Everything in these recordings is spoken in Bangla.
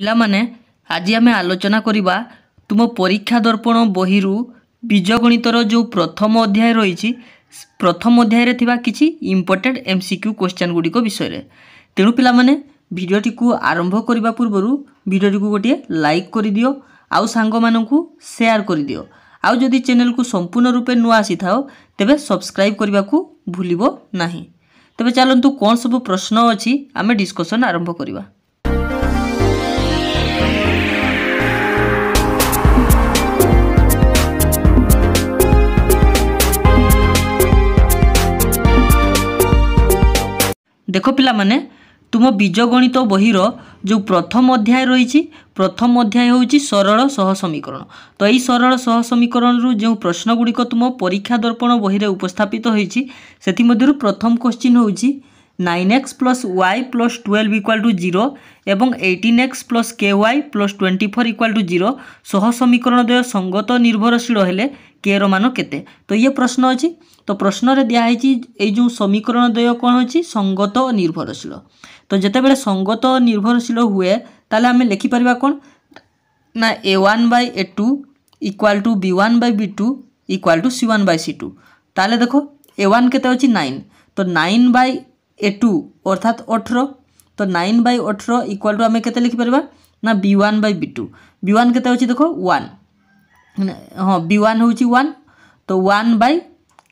ପିଲାମାନେ ଆଜି ଆମେ ଆଲୋଚନା କରିବା ତୁମ ପରୀକ୍ଷା ଦର୍ପଣ ବହିରୁ ବୀଜଗଣିତର ଯେଉଁ ପ୍ରଥମ ଅଧ୍ୟାୟ ରହିଛି ପ୍ରଥମ ଅଧ୍ୟାୟରେ ଥିବା କିଛି important M C Q question ଗୁଡ଼ିକ ବିଷୟରେ ତେଣୁ ପିଲାମାନେ ଭିଡ଼ିଓଟିକୁ ଆରମ୍ଭ କରିବା ପୂର୍ବରୁ ଭିଡ଼ିଓଟିକୁ ଗୋଟିଏ ଲାଇକ୍ କରିଦିଅ ଆଉ ସାଙ୍ଗମାନଙ୍କୁ ସେୟାର କରିଦିଅ ଆଉ ଯଦି ଚ୍ୟାନେଲକୁ ସମ୍ପୂର୍ଣ୍ଣ ରୂପେ ନୂଆ ଆସିଥାଅ ତେବେ ସବସ୍କ୍ରାଇବ୍ କରିବାକୁ ଭୁଲିବ ନାହିଁ ତେବେ ଚାଲନ୍ତୁ କ'ଣ ସବୁ ପ୍ରଶ୍ନ ଅଛି ଆମେ ଡିସ୍କସନ୍ ଆରମ୍ଭ କରିବା ଦେଖ ପିଲାମାନେ ତୁମ ବୀଜଗଣିତ ବହିର ଯେଉଁ ପ୍ରଥମ ଅଧ୍ୟାୟ ରହିଛି ପ୍ରଥମ ଅଧ୍ୟାୟ ହେଉଛି ସରଳ ସହ ସମୀକରଣ ତ ଏହି ସରଳ ସହ ସମୀକରଣରୁ ଯେଉଁ ପ୍ରଶ୍ନଗୁଡ଼ିକ ତୁମ ପରୀକ୍ଷା ଦର୍ପଣ ବହିରେ ଉପସ୍ଥାପିତ ହୋଇଛି ସେଥିମଧ୍ୟରୁ ପ୍ରଥମ କ୍ୱେଶ୍ଚିନ୍ ହେଉଛି nine x plus y plus twelve equal to zero এবং eighteen x plus k y plus twenty four equal to zero সহ সমীকরণ দ্বয় সঙ্গত নির্ভরশীল হলে কে র মান কেতে তো ইয়ে প্রশ্ন অছি তো প্রশ্নরে দিয়া হয়েছি এই যে সমীকরণ দ্বয় কোণ হচ্ছে সঙ্গত ও নির্ভরশীল তো যেতবে সঙ্গত ও নির্ভরশীল হুয়ে তাহলে আমি লেখিপারা কোণ না এ one by A two equal to B one by B two equal to C one by C two তাহলে দেখো এ ওয়ান কেতে অছি নাইন তো নাইন বাই এ টু অর্থাৎ অঠর তো নাইন বাই অঠর ইকুয়াল টু আমি কেতে লিখিপারা না B one by B two B one কেতে অছি দেখো ওয়ান হ্যাঁ বি ওয়ান হচ্ছে ওয়ান তো ওয়ান বাই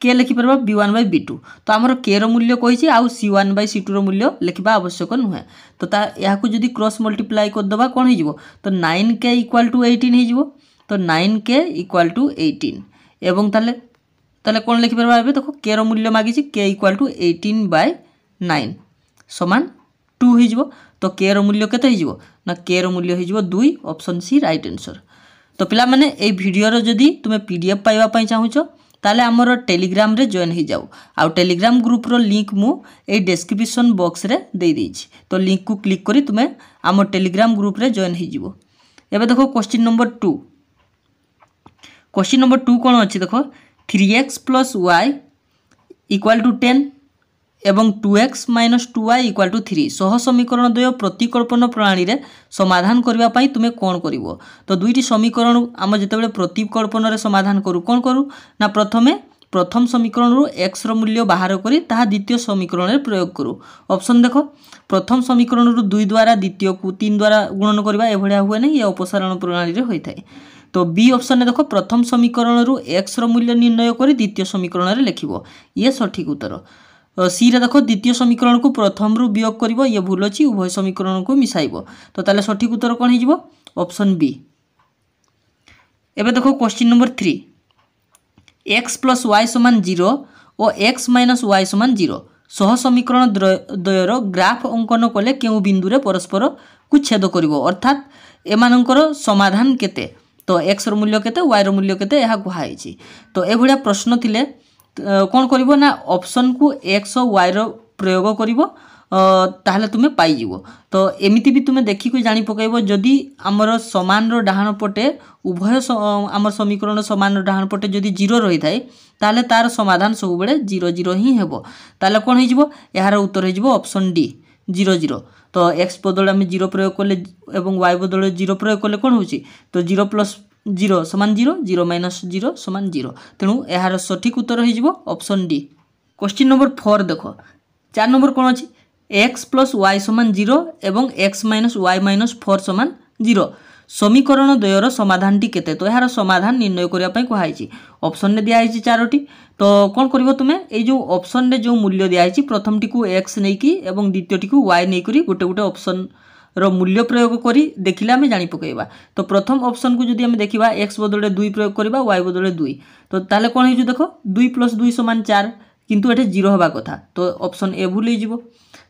কে লেখিপার b one by B two তো আমার কে রূল্য কী আউ সি ওয়ান বাই সি টুর মূল্য লেখা আবশ্যক নুহে তো তা এখন যদি ক্রস মল্টিপ্লাই করেদেবা কোণ হয়ে যাব তো nine k equal to eighteen হয়ে যাব তো nine k equal to eighteen এবং তাহলে তাহলে কোণ লেখিপার এবার দেখো কে রূল্য মাগিছি k equal to eighteen by nine সমান টু হয়ে যাব তো কে রূল্য কত হয়ে যাব না কে রূল্য হয়ে যাব দুই অপশন সি রাইট আনসর তো পিলামানে এই ভিডিওর যদি তুমি পিডিএফ পাইবা চাহুছ ତାହେଲେ ଆମର ଟେଲିଗ୍ରାମରେ ଜଏନ୍ ହୋଇଯାଉ ଆଉ ଟେଲିଗ୍ରାମ ଗ୍ରୁପ୍ର ଲିଙ୍କ୍ ମୁଁ ଏଇ ଡେସ୍କ୍ରିପସନ୍ ବକ୍ସରେ ଦେଇଦେଇଛି ତ ଲିଙ୍କ୍କୁ କ୍ଲିକ୍ କରି ତୁମେ ଆମ ଟେଲିଗ୍ରାମ ଗ୍ରୁପ୍ରେ ଜଏନ୍ ହୋଇଯିବ ଏବେ ଦେଖ question number two question number two कौन अच्छे देख three x plus y equal to ten এবং two x minus two y equal to three ସହ ସମୀକରଣ ଦ୍ୱୟ ପ୍ରତିକଳ୍ପନ ପ୍ରଣାଳୀରେ ସମାଧାନ କରିବା ପାଇଁ ତୁମେ କ'ଣ କରିବ ତ ଦୁଇଟି ସମୀକରଣ ଆମେ ଯେତେବେଳେ ପ୍ରତିକଳ୍ପନରେ ସମାଧାନ କରୁ କ'ଣ କରୁ ନା ପ୍ରଥମେ প্রথম সমীকরণর এক্সর মূল্য বাহার করে তাহা দ্বিতীয় সমীকরণের প্রয়োগ করু অপশন দেখ প্রথম সমীকরণর দুই দ্বারা দ্বিতীয়কু তিন দ্বারা গুণন করা এভাবে হুয়ে না ইয়ে অপসারণ প্রণালী হয়ে থাকে তো বি অপশনে দেখ প্রথম সমীকরণর এক্সর মূল্য নির্ণয় করে দ্বিতীয় সমীকরণের লেখিব ইয়ে সঠিক উত্তর সিরে দেখো দ্বিতীয় সমীকরণকে প্রথমরু বিয়োগ করব ইয়ে ভুল অছি উভয় সমীকরণকে মিশাইব তো তাহলে সঠিক উত্তর কোণ হয়ে যাব অপশন বি এবে দেখো question number three x plus y সমান জিরো ও এক্স মাইনস ওয়াই সমান জিরো সহ সমীকরণ দ্বয়ের গ্রাফ অঙ্কন কলে কেউ বিন্দুরে পরস্পরকু ছেদ করব অর্থাৎ এমানকর সমাধান কেতে তো এক্সর মূল্য কেতে ওয়াইর মূল্য কেতে ଏହା କୁହାଯାଇଛି ତ ଏଭଳିଆ ପ୍ରଶ୍ନ ଥିଲେ କ'ଣ କରିବ ନା ଅପସନ୍କୁ ଏକ୍ସ ଓ ୱାଇର ପ୍ରୟୋଗ କରିବ ତାହେଲେ ତୁମେ ପାଇଯିବ ତ ଏମିତି ବି ତୁମେ ଦେଖିକି ଜାଣି ପକାଇବ ଯଦି ଆମର ସମାନର ଡାହାଣ ପଟେ ଉଭୟ ଆମର ସମୀକରଣ ସମାନର ଡାହାଣ ପଟେ ଯଦି ଜିରୋ ରହିଥାଏ ତାହେଲେ ତା'ର ସମାଧାନ ସବୁବେଳେ ଜିରୋ ଜିରୋ ହିଁ ହେବ ତାହେଲେ କ'ଣ ହେଇଯିବ ଏହାର ଉତ୍ତର ହେଇଯିବ ଅପସନ୍ ଡି জিরো জিরো তো এক্স বদলে আমি জিরো প্রয়োগ করলে এবং ওয়াই বদলে জিরো প্রয়োগ করলে কোন হচ্ছে তো জিরো প্লাস জিরো সমান জিরো জিরো মাইনস জিরো সমান জিরো তেমন এর সঠিক উত্তর হয়ে যাব option D question number four দেখ চার নম্বর কোণ অছি এক্স প্লস ওয়াই সমান জিরো এবং x minus y minus four সমান জিরো সমীকরণ দ্বয়র সমাধানটি কেতে তো এর সমাধান নির্ণয় করা কুহাইছি অপশনরে দিয়া হয়েছে চারোটি তো কোণ করব তুমি এই যে অপশনরে যে মূল্য দিয়া হয়েছে প্রথমটি এক্স নেই এবং দ্বিতীয়টি ওয়াই নেই গোটে গোটে অপশন মূল্য প্রয়োগ করে দেখলে আমি জাঁ পকাইবা তো প্রথম অপসনকু যদি আমি দেখা এক্স বদলে দুই প্রয়োগ করা ওয়াই বদলে দুই তো তাহলে কোণ হয়েছে দেখ দুই প্লস দুই সমান চার কিন্তু এটা জিরো হওয়া কথা তো অপসন এ ভুল হয়ে যাব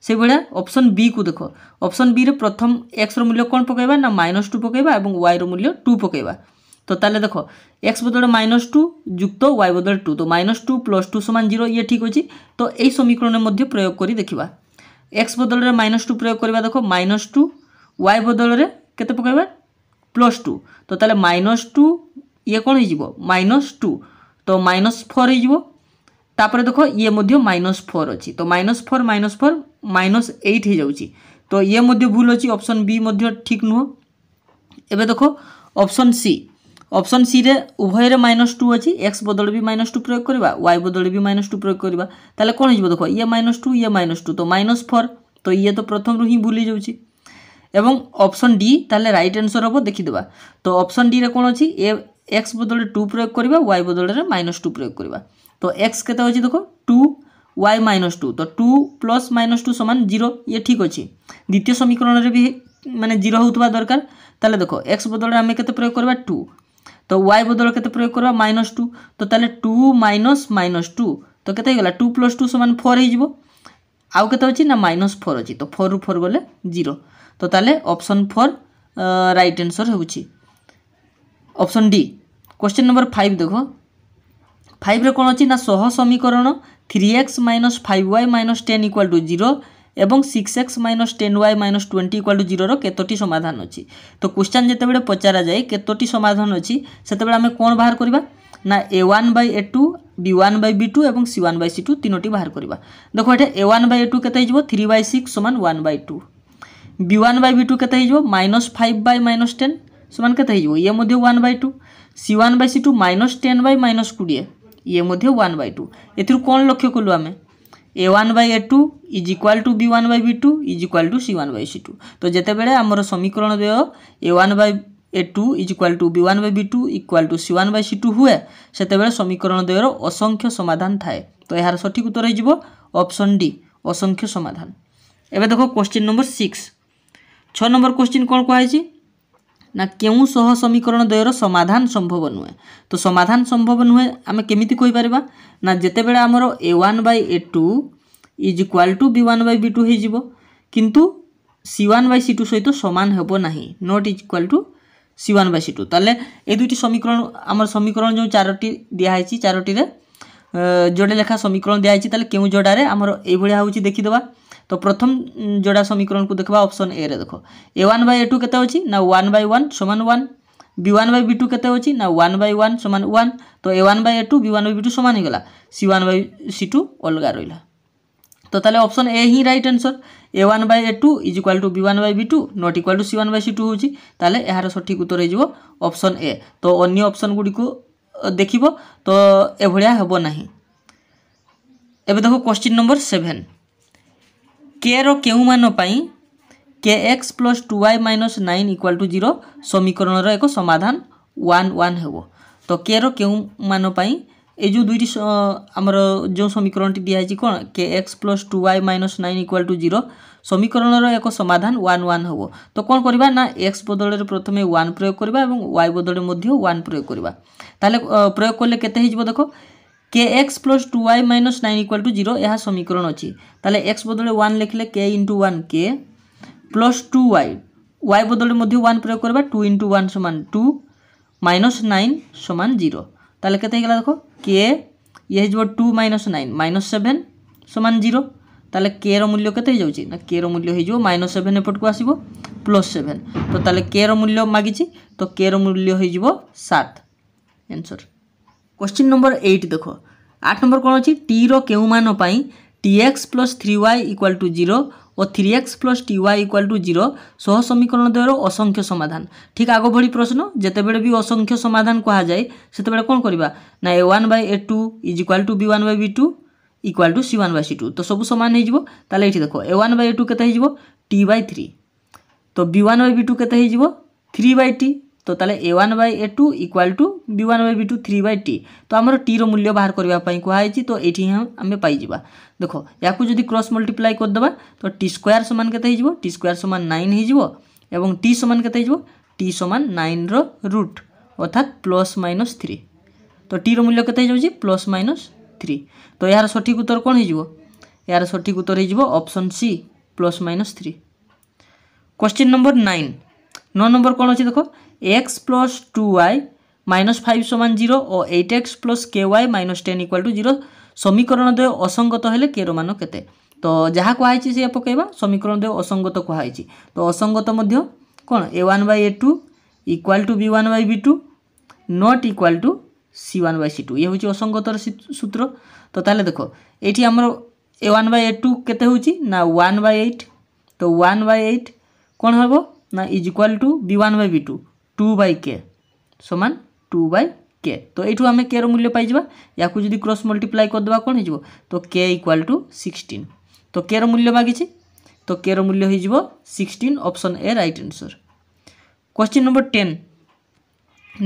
সেইভাবে অপসন বি কু দেখ অপসন বি প্রথম এক্সর মূল্য কোণ পকাইবা না মাইনস টু পকাইবা এবং ওয়াইর মূল্য টু পকাইবা তো তাহলে দেখো এক্স বদলে মাইনস টু যুক্ত ওয়াই বদলে টু তো মাইনস টু প্লস টু সমান জিরো ইয়ে ঠিক আছে তো এই সমীকরণের মধ্যে প্রয়োগ করে দেখা এক্স বদলরে মাইনস টু প্রয়োগ করা দেখ মাইনস টু ওয়াই বদলরে কেতে পকাইবা প্লস টু তো তাহলে মাইনস টু ইয়ে কোণ হয়ে যাব মাইনস টু তো মাইনস ফোর হয়ে যাব তাপরে দেখ ইয়ে মধ্যে মাইনস ফোর অছি তো minus four minus four minus eight হয়ে যাচ্ছি তো ইয়ে মধ্যে ভুল অছি অপশন বি মধ্যে ঠিক নুহ এবে দেখো অপশন সি অপশন সিরে উভয়ের মাইনস টু অছি এক্স বদলে বি মাইনস টু প্রয়োগ করা ওয়াই বদলে বি মাইনস টু প্রয়োগ করা তাহলে কোণ হয়ে দেখ ইয়ে মাইনস টু ইয়ে মাইনস টু তো মাইনস ফোর তো ইয়ে তো প্রথম রু হি ভুলে যাচ্ছি এবং অপশন ডি তাহলে রাইট আনসর হব দেখিদেবা তো অপশন ডি রে কোণ অছি এ এক্স বদলে টু প্রয়োগ করা ওয়াই বদলে মাইনস টু প্রয়োগ করা তো এক্স কেতে অছি দেখ টু ওয়াই মাইনস টু তো টু প্লস মাইনস টু সমান জিরো ইয়ে ঠিক অছি দ্বিতীয় সমীকরণের বি মানে জিরো হওয়া দরকার তাহলে দেখো এক্স বদলে আমি কেতে প্রয়োগ করা টু তো ওয়াই বদল কেতে প্রয়োগ করবা মাইনস টু তো তাহলে টু মাইনস মাইনস টু তো কেতে হয়ে গেল টু প্লস টু সমান ফোর হয়ে যাব আউ কেতে অছি না মাইনস ফোর অছি তো ফোর রু ফোর গলে জিরো তো তাহলে অপশন ফোর রাইট আনসর হচ্ছে option D question number five দেখ ফাইভরে কোণ অছি না সহ সমীকরণ three x minus five y minus ten equal to zero এবং six x minus ten y minus twenty equal to জিরোর কতটি সমাধান অছি তো কোশ্চেন କ୍ୱେଶ୍ଚନ୍ পচারা যায় কতটি সমাধান অছি সেতবে আমি କ'ଣ বাহার କରିବା না এ one by A two B one by B two এবং c one by C two তিনোটি বাহার করা দেখো এটা a one by A two কত হয়ে থ্রি বাই সিক্স সমান one by two B one by B two কত হয়ে minus five by minus ten সমান কত হয়ে ইয়ে মধ্যে one by two C one by C two minus ten by minus কুড়ি ইয়ে মধ্যে ওয়ান বাই টু এর কোণ লক্ষ্য কলু আমি a one by A two is equal to b one by b two is equal to c one by c two तो जितेबले आम समीकरण देय a one by A two is equal to b one by b two equal to c one by c two हुए से समीकरण देयर असंख्य समाधान थाए तो यार सठिक उत्तर होप्शन डी असंख्य समाधान एवं देख question number six six number question कौन কোণ ନା କେଉଁ ସହ ସମୀକରଣ ଦ୍ୱୟର ସମାଧାନ ସମ୍ଭବ ନୁହେଁ ତ ସମାଧାନ ସମ୍ଭବ ନୁହେଁ ଆମେ କେମିତି କହିପାରିବା ନା ଯେତେବେଳେ ଆମର a one by A two is equal to B one by B two ହୋଇଯିବ କିନ୍ତୁ c one by C two ସହିତ ସମାନ ହେବ ନାହିଁ not is equal to c one by C two তাহলে এই দুইটি সমীকরণ আমার সমীকরণ যে চারোটি দিয়া হয়েছি চারোটিরে যোড়ে লেখা সমীকরণ দিয়া হয়েছি তাহলে কেউ যোড়ারে আমার এইভাবে হচ্ছে দেখিদেবা तो प्रथम जोड़ा समीकरण को देखा अप्सन ए रे देख ए वन बै ए टू के ना वन बै वन सामान one b one by B two কেতে অছি না ওয়ান বাই ওয়ান সমান ওয়ান তো a one by A two B one by B two সমান হয়ে গলা c one by C two অলগা রইলা তো তাহলে অপশন এ হি right answer a one by A two is equal to B one by B two not equal to C one by C two হচ্ছে তাহলে এর সঠিক উত্তর হয়ে যাব অপশন এ তো অন্য অপশন গুড়ি দেখব তো এভাবে হব না এবে দেখো কোশ্চিন নম্বর সেভেন কে'ର କେଉଁମାନ ପାଇଁ k x plus two y minus nine equal to zero সমীকরণর এক সমাধান ওয়ান ওয়ান হব তো কে'ର କେଉଁମାନ ପାଇଁ এই যে দুইটি আমার যে সমীকরণটি দিয়া হয়েছে কোণ k x plus two y minus nine equal to zero সমীকরণর এক সমাধান ওয়ান ওয়ান হব তো কোণ করা না এক্স বদলের প্রথমে ওয়ান প্রয়োগ করা এবং ওয়াই বদলে মধ্যে ওয়ান প্রয়োগ করা তাহলে প্রয়োগ করলে কেতে হয়ে যাব দেখো k x plus two y minus nine equal to zero ଏହା ସମୀକରଣ ଅଛି ତାହେଲେ ଏକ୍ସ ବଦଳରେ ୱାନ୍ ଲେଖିଲେ k into one k plus two y y ବଦଳରେ ମଧ୍ୟ ୱାନ୍ ପ୍ରୟୋଗ କରିବା ଟୁ ଇଣ୍ଟୁ ୱାନ୍ ସମାନ ଟୁ ମାଇନସ୍ ନାଇନ୍ ସମାନ ଜିରୋ ତାହେଲେ କେତେ ହେଇଗଲା ଦେଖ କେ ଇଏ ହେଇଯିବ two minus nine minus seven ସମାନ ଜିରୋ ତାହେଲେ କେର ମୂଲ୍ୟ କେତେ ହେଇଯାଉଛି ନା କେର ମୂଲ୍ୟ ହେଇଯିବ ମାଇନସ୍ ସେଭେନ୍ ଏପଟକୁ ଆସିବ ପ୍ଲସ୍ ସେଭେନ୍ ତ ତାହେଲେ କେର ମୂଲ୍ୟ ମାଗିଛି ତ କେର ମୂଲ୍ୟ ହେଇଯିବ ସାତ ଏନ୍ସର୍ কোশ্চিন নম্বর এইট দেখ আট নম্বর কোণ অছি টির কেউমান পাই t x plus three y equal to zero ও three x plus t y equal to zero সহ সমীকরণ দ্বয়ের অসংখ্য সমাধান ঠিক আগভি প্রশ্ন যেতবে বি অসংখ্য সমাধান কুহযায় সেতবে কোণ করা না এ one by A two is equal to B one by B two equal to C one by C two তো সবু সমান হয়ে যাব তাহলে এটি দেখো A one by A two কেতে হয়ে যাব টি বাই থ্রি তো B one by B two কেতে হয়ে যাব থ্রি বাই টি তো ତାହେଲେ A one by A two equal to B one by B two three Bai ଟି ତ ଆମର ଟିର ମୂଲ୍ୟ ବାହାର କରିବା ପାଇଁ କୁହାହେଇଛି ତ ଏଇଠି ହିଁ ଆମେ ପାଇଯିବା ଦେଖ ୟାକୁ ଯଦି କ୍ରସ୍ ମଲ୍ଟିପ୍ଲାଏ କରିଦେବା ତ ଟି ସ୍କୋୟାର୍ ସମାନ କେତେ ହେଇଯିବ ଟି ସ୍କୋୟାର୍ ସମାନ ନାଇନ୍ ହେଇଯିବ ଏବଂ ଟି ସମାନ କେତେ ହେଇଯିବ ଟି ସମାନ ନାଇନ୍ର ରୁଟ୍ ଅର୍ଥାତ୍ ପ୍ଲସ୍ ମାଇନସ୍ ଥ୍ରୀ ତ ଟିର ମୂଲ୍ୟ କେତେ ହେଇଯାଉଛି ପ୍ଲସ୍ ମାଇନସ୍ ଥ୍ରୀ ତ ଏହାର ସଠିକ୍ ଉତ୍ତର କ'ଣ ହେଇଯିବ ଏହାର ସଠିକ୍ ଉତ୍ତର ହେଇଯିବ option C plus minus three question number nine ନଅ ନମ୍ବର କ'ଣ ଅଛି ଦେଖ x plus two y minus five সমান জিরো ও eight x plus k y minus ten equal to zero সমীকরণ দ্বয় অসঙ্গত হলে কে মান কেতে তো যা কুহাইছি সে পকাইবা সমীকরণ দ্বয় অসঙ্গত কুহাইছি তো অসঙ্গত মধ্য কোণ A one by A two equal to B one by B two not equal to C one by C two ইয়ে হচ্ছে অসঙ্গতর সূত্র তো তাহলে দেখো এটি আমার A one by A two কেতে হচ্ছে না ওয়ান বাই এইট তো ওয়ান বাই এইট কোণ হব না is equal to B one by B two two by k সমান টু বাই কে তো এইটু আমি কে র মূল্য পাইযা ইয়াকু যদি ক্রস মল্টিপ্লাই করদেবা কোণ হয়ে তো কে ইকুয়াল টু সিক্সটিন তো কে র মূল্য মাগিছি তো কে র মূল্য হয়ে যাব sixteen option A right answer question number ten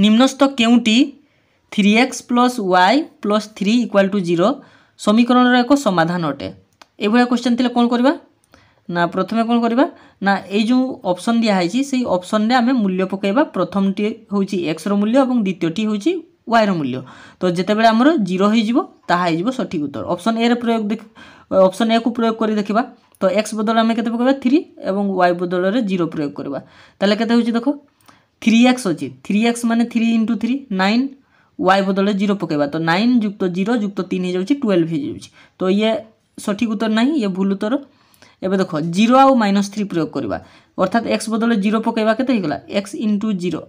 নিম্নস্থ কেউটি three x plus y plus three equal to zero সমীকরণের এক সমাধান অটে এইভাবে কোশ্চেন থিলে কোণ করা না প্রথমে କ'ଣ କରିବା ନା ଏଇ ଯେଉଁ ଅପସନ୍ ଦିଆହେଇଛି ସେଇ ଅପସନ୍ରେ ଆମେ ମୂଲ୍ୟ ପକାଇବା ପ୍ରଥମଟି ହେଉଛି ଏକ୍ସର ମୂଲ୍ୟ ଏବଂ ଦ୍ୱିତୀୟଟି ହେଉଛି ওয়াইর মূল্য তো যেতবে আমার জিরো হয়ে যাব তাহা হয়ে যাব সঠিক উত্তর অপশন এ প্রয়োগ অপশন এ কু প্রয়োগ করে দেখা তো এক্স বদলে আমি কেতে পকাইবা থ্রি এবং ওয়াই বদলের জিরো প্রয়োগ করা তাহলে কেতে হচ্ছে দেখো থ্রি এক্স অছি থ্রি এক্স মানে three into three nine y বদলে জিরো পকাইবা তো নাইন যুক্ত জিরো যুক্ত তিন হয়ে যাচ্ছে টুয়েলভ হয়ে যাচ্ছে তো ইয়ে সঠিক উত্তর না ইয়ে ভুল উত্তর এবে দেখ জিরো আউ মাইনস থ্রি প্রয়োগ করা অর্থাৎ এক্স বদলে জিরো পকাইবা কেতে হয়ে গলা x into zero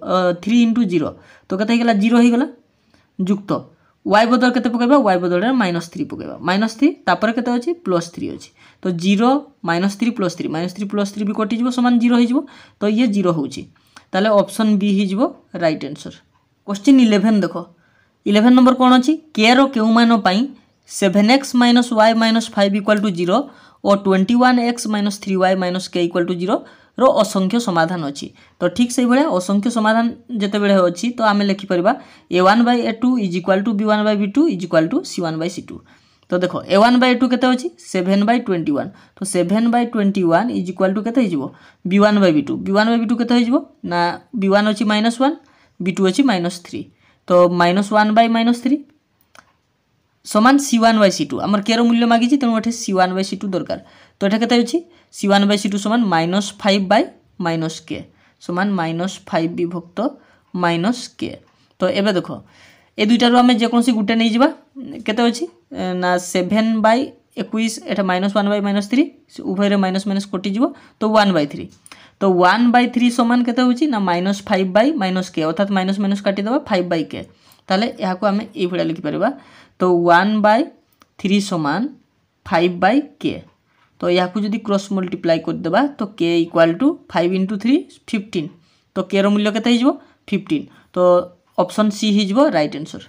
three into zero তো কেতে হয়ে গলা জিরো হয়ে গলা যুক্ত ওয়াই বদল কেতে পকাইবা ওয়াই বদলের মাইনস থ্রি পকাইবা মাইনস থ্রি তাপরে কেতে অছি প্লস থ্রি অছি তো zero minus three plus three minus three plus three বি কটিযোগ সমান জিরো হয়ে যাব তো ইয়ে জিরো হচ্ছে তাহলে অপশন বি হয়ে যাব রাইট আনসর কোশ্চিন ইলেভেন দেখ ইলেভেন নম্বর কোণ অছি কে র কেউ মান seven x minus y minus five equal to zero ও twenty one x minus three y minus k equal to জিরোର ଅସଂଖ୍ୟ ସମାଧାନ ଅଛି ତ ଠିକ୍ ସେଇଭଳିଆ ଅସଂଖ୍ୟ ସମାଧାନ ଯେତେବେଳେ ଅଛି ତ ଆମେ ଲେଖିପାରିବା A one by A two is equal to B one by B two is equal to C one by C two তো দেখো এ ওয়ান বাই টু কেতে অছি সেভেন বাই টোয়েন্টি ওয়ান তো seven by twenty one is equal to কেতে হয়ে B one by B two B one by B two কেতে হয়ে না বি ওয়ান অছি মাইনস ওয়ান বি টু অছি মাইনস থ্রি তো minus one by minus three সমান C one by C two আমার কে মূল্য মাগিছি তেমন এটি C one by C two দরকার তো এটা কেতে হচ্ছে C one by C two সমান minus five by minus k সমান মাইনস ফাইভ বিভক্ত মাইনস কে তো এবে দেখ এই দুইটার আমি যেকোনসি গোটে নিয়ে যা কেতে অছি না সেভেন বাই একুশ এটা minus one by minus three উভয়ের মাইনস মাইনস কটিযোগ তো ওয়ান বাই থ্রি তো ওয়ান বাই থ্রি সমান কেতে হচ্ছে না minus five by minus k অর্থাৎ মাইনস মাইনস কাটিদেবা ফাইভ বাই কে তাহলে এখন আমি এইভাবে লিখিপার তো ওয়ান বাই থ্রি সমান ফাইভ বাই কে তো ইয়াকু যদি ক্রস মল্টিপ্লাই করিদেবা তো k equal to five into three fifteen তো কে মূল্য কেতে হয়ে ফিফটিন তো অপশন সি হয়ে right answer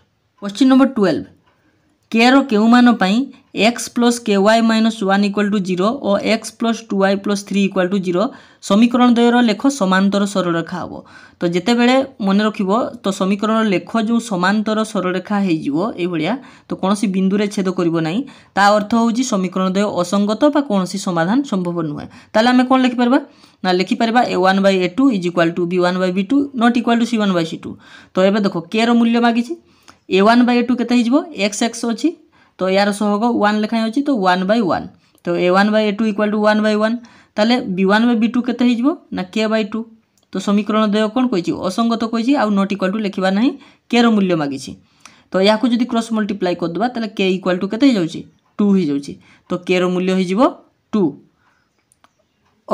question number twelve କେର କେଉଁମାନ ପାଇଁ x plus k y minus one equal to zero ও x plus two y plus three equal to zero সমীকরণ দ্বয়ের লেখ সমান্তর সরলরেখা হব তো যেতবে মনে রাখব তো সমীকরণ লেখ যে সমান্তর সরলরেখা হয়ে যাব এইভাবে তো কোণী বিন্দুরে ছেদ করব না তা অর্থ হচ্ছে সমীকরণ দ্বয় অসঙ্গত বা কোণী সমাধান সম্ভব নুহে তাহলে আমি কোণ লেখিপার না লেখিপার A one by A two is equal to B one by B two not equal to C one by C two তো এবার দেখ কে র মূল্য মাগিছে A one by A two के एक्स एक्स अच्छी तो यार सहग वन लेखाएं अच्छी तो वन बै वन तो A one by A two equal to one by one তাহলে B one by B two কেতে হয়ে না কে বাই টু তো সমীকরণ দেহ কোণ কী অসঙ্গত কী আট ইকুয়াল টু লেখা না কে র মূল্য মাগিছি তো ইয়াকে যদি ক্রস মল্টিপ্লাই করেদেবা তাহলে কে ইকুয়াল টু কেতে হয়ে যাচ্ছে টু হয়ে যাচ্ছে তো কে র মূল্য হয়ে যাব two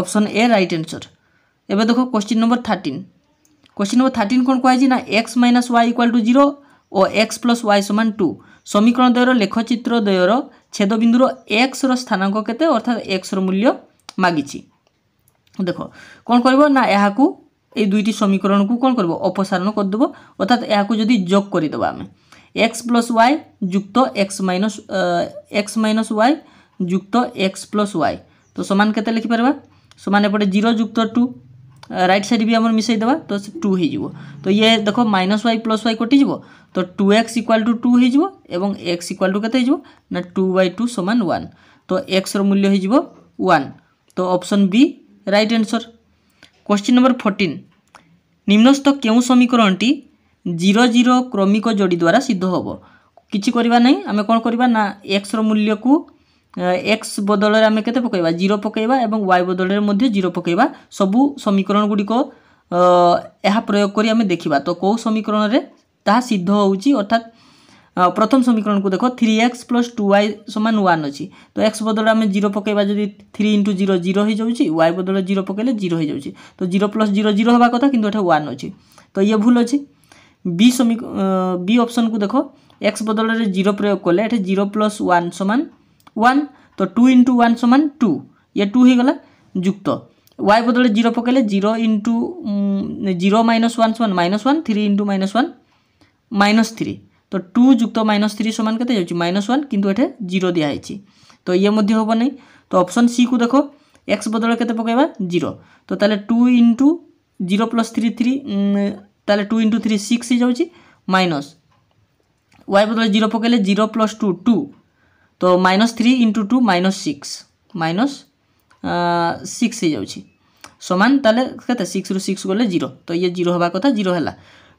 option A right answer এবার দেখো question number thirteen question number thirteen কোণ কুহাইছি না x minus y equal to zero ও এক্স প্লস ওয়াই সমান টু সমীকরণ দ্বয়ের লেখচিত্র দ্বয়ের ছেদবিন্দুর এক্সর স্থানাঙ্ক কেতে অর্থাৎ এক্সর মূল্য মাগিছি দেখ কোণ করব না এখন এই দুইটি সমীকরণকে কোণ করব অপসারণ করেদেব অর্থাৎ এখন যদি যোগ করে দেবা আমি এক্স প্লস ওয়াই যুক্ত x minus x minus y যুক্ত এক্স প্লস ওয়াই তো সমান কেতে লিখিপার সমান এপটে জিরো যুক্ত টু রাইট সাইড বি আমার মিশাই দেওয়া তো টু হয়ে তো ইয়ে দেখো মাইনস ওয়াই প্লস ওয়াই কটিযোগ তো two x equal to two হয়ে এবং এক্স ইকুয়াল টু কেতে হয়ে না টু বাই টু সমান ওয়ান তো এক্সর মূল্য হয়ে ওয়ান তো option B right answer question number fourteen নিম্নস্থ কেউ সমীকরণটি জিরো জিরো ক্রমিক যোড়ি দ্বারা সিদ্ধ হব কিছু করা না আমি কম করা না এক্সর মূল্যকু এক্স বদলরে আমি কেতে পকাইবা জিরো পকাইবা এবং ওয়াই বদলরে মধ্যে জিরো পকাইবা সবু সমীকরণ গুড়িক ଏହା ପ୍ରୟୋଗ କରି ଆମେ ଦେଖିବା ତ କେଉଁ ସମୀକରଣରେ ତାହା ସିଦ୍ଧ ହେଉଛି ଅର୍ଥାତ୍ ପ୍ରଥମ ସମୀକରଣକୁ ଦେଖ three x plus two y ସମାନ ୱାନ୍ ଅଛି ତ ଏକ୍ସ ବଦଳରେ ଆମେ ଜିରୋ ପକାଇବା ଯଦି ଥ୍ରୀ ଇଣ୍ଟୁ ଜିରୋ ଜିରୋ ହୋଇଯାଉଛି ୱାଇ ବଦଳରେ ଜିରୋ ପକାଇଲେ ଜିରୋ ହୋଇଯାଉଛି ତ ଜିରୋ ପ୍ଲସ୍ ଜିରୋ ଜିରୋ ହେବା କଥା କିନ୍ତୁ ଏଠି ୱାନ୍ ଅଛି ତ ଇଏ ଭୁଲ ଅଛି ବି ସମୀ ବି ଅପସନ୍କୁ ଦେଖ ଏକ୍ସ ବଦଳରେ ଜିରୋ ପ୍ରୟୋଗ କଲେ ଏଠି ଜିରୋ ପ୍ଲସ୍ ୱାନ୍ ସମାନ ওয়ান তো টু ইন্টু ওয়ান সমান টু ইয়ে টু হয়ে গলা যুক্ত ওয়াই বদলে জিরো পকাইলে zero into zero minus one সমান minus one three into minus one minus three তো টু যুক্ত মাইনস থ্রি সমান কেতে যাচ্ছে মাইনস ওয়ান কিন্তু এটি জিরো দিয়া হয়েছে তো ইয়ে মধ্যে হব না তো অপশন সি কু দেখো এক্স বদলে কেতে পকাইবা জিরো তো তাহলে two into zero plus three three তাহলে টু ইন্টু থ্রি সিক্স হয়ে যাচ্ছে মাইনস ওয়াই বদলে জিরো পকাইলে জিরো প্লস টু টু তো minus three into two minus six minus six ହେଇଯାଉଛି ସମାନ ତାହେଲେ କେତେ ସିକ୍ସରୁ ସିକ୍ସ ଗଲେ ଜିରୋ ତ ଇଏ ଜିରୋ ହେବା କଥା ଜିରୋ ହେଲା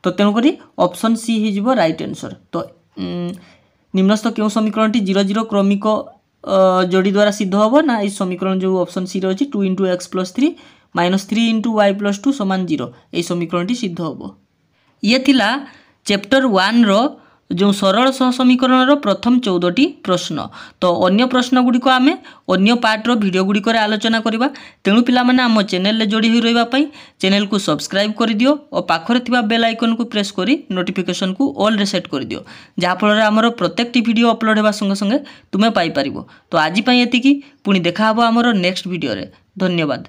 ତ ତେଣୁକରି ଅପସନ୍ ସି ହେଇଯିବ ରାଇଟ୍ ଆନ୍ସର୍ ତ ନିମ୍ନସ୍ଥ କେଉଁ ସମୀକରଣଟି ଜିରୋ ଜିରୋ କ୍ରମିକ ଯୋଡ଼ି ଦ୍ୱାରା ସିଦ୍ଧ ହେବ ନା ଏଇ ସମୀକରଣ ଯେଉଁ ଅପସନ୍ ସିରେ ଅଛି two into x plus three minus three into y plus two ସମାନ ଜିରୋ ଏହି ସମୀକରଣଟି ସିଦ୍ଧ ହେବ ଇଏ ଥିଲା ଚ୍ୟାପ୍ଟର ୱାନ୍ର ଯେଉଁ ସରଳ ସହସମୀକରଣର ପ୍ରଥମ ଚଉଦଟି ପ୍ରଶ୍ନ ତ ଅନ୍ୟ ପ୍ରଶ୍ନଗୁଡ଼ିକ ଆମେ ଅନ୍ୟ ପାର୍ଟର ଭିଡ଼ିଓ ଗୁଡ଼ିକରେ ଆଲୋଚନା କରିବା ତେଣୁ ପିଲାମାନେ ଆମ ଚ୍ୟାନେଲରେ ଯୋଡ଼ି ହୋଇ ରହିବା ପାଇଁ ଚ୍ୟାନେଲକୁ ସବସ୍କ୍ରାଇବ୍ କରିଦିଅ ଓ ପାଖରେ ଥିବା ବେଲ୍ ଆଇକନ୍କୁ ପ୍ରେସ୍ କରି ନୋଟିଫିକେସନ୍କୁ ଅଲ୍ରେ ସେଟ୍ କରିଦିଅ ଯାହାଫଳରେ ଆମର ପ୍ରତ୍ୟେକଟି ଭିଡ଼ିଓ ଅପଲୋଡ଼ ହେବା ସଙ୍ଗେ ସଙ୍ଗେ ତୁମେ ପାଇପାରିବ ତ ଆଜି ପାଇଁ ଏତିକି ପୁଣି ଦେଖାହେବ ଆମର ନେକ୍ସଟ ଭିଡ଼ିଓରେ ଧନ୍ୟବାଦ